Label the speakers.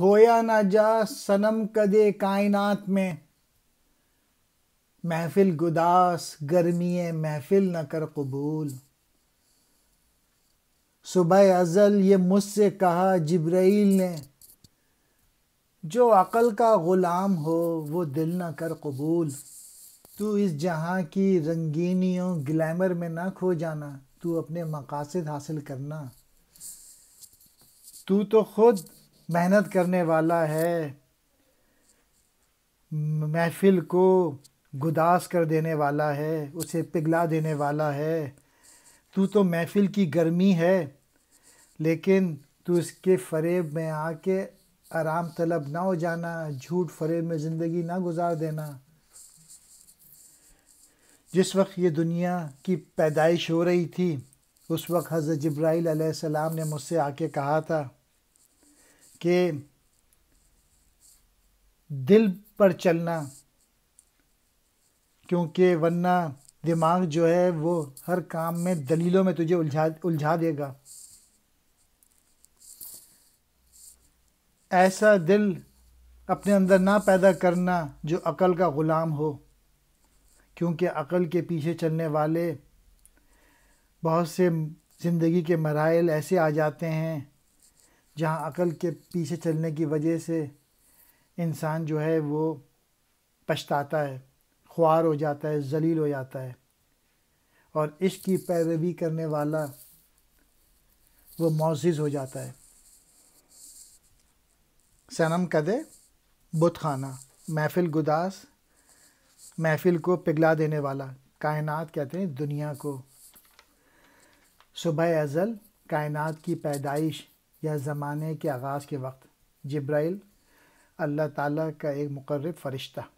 Speaker 1: खोया ना जा सनम कदे कायनात में महफिल गुदास गर्मी महफिल न कर कबूल सुबह अज़ल ये मुझसे कहा जिब्राइल ने जो अक़ल का ग़ुलाम हो वो दिल न कर कबूल तू इस जहाँ की रंगीनियों ग्लैमर में ना खो जाना तू अपने मकासद हासिल करना तू तो ख़ुद मेहनत करने वाला है महफिल को गुदास कर देने वाला है उसे पिघला देने वाला है तू तो महफिल की गर्मी है लेकिन तू इसके फरेब में आके आराम तलब ना हो जाना झूठ फरेब में ज़िंदगी ना गुजार देना जिस वक्त ये दुनिया की पैदाइश हो रही थी उस वक्त हज़रत जब्राईल सलाम ने मुझसे आके कहा था कि दिल पर चलना क्योंकि वरना दिमाग जो है वो हर काम में दलीलों में तुझे उलझा उलझा देगा ऐसा दिल अपने अंदर ना पैदा करना जो अकल का ग़ुलाम हो क्योंकि अकल के पीछे चलने वाले बहुत से ज़िंदगी के मराइल ऐसे आ जाते हैं जहाँ अकल के पीछे चलने की वजह से इंसान जो है वो पछताता है ख्वार हो जाता है जलील हो जाता है और इश्क की पैरवी करने वाला वो मोज़ हो जाता है सनम कदे बुत खाना महफिल गुदास महफिल को पिघला देने वाला कायनात कहते हैं दुनिया को सुबह अज़ल कायनात की पैदाइश या ज़माने के आगाज़ के वक्त जब्राइल अल्लाह ताला का एक मुकर्रब फ़रिश्ता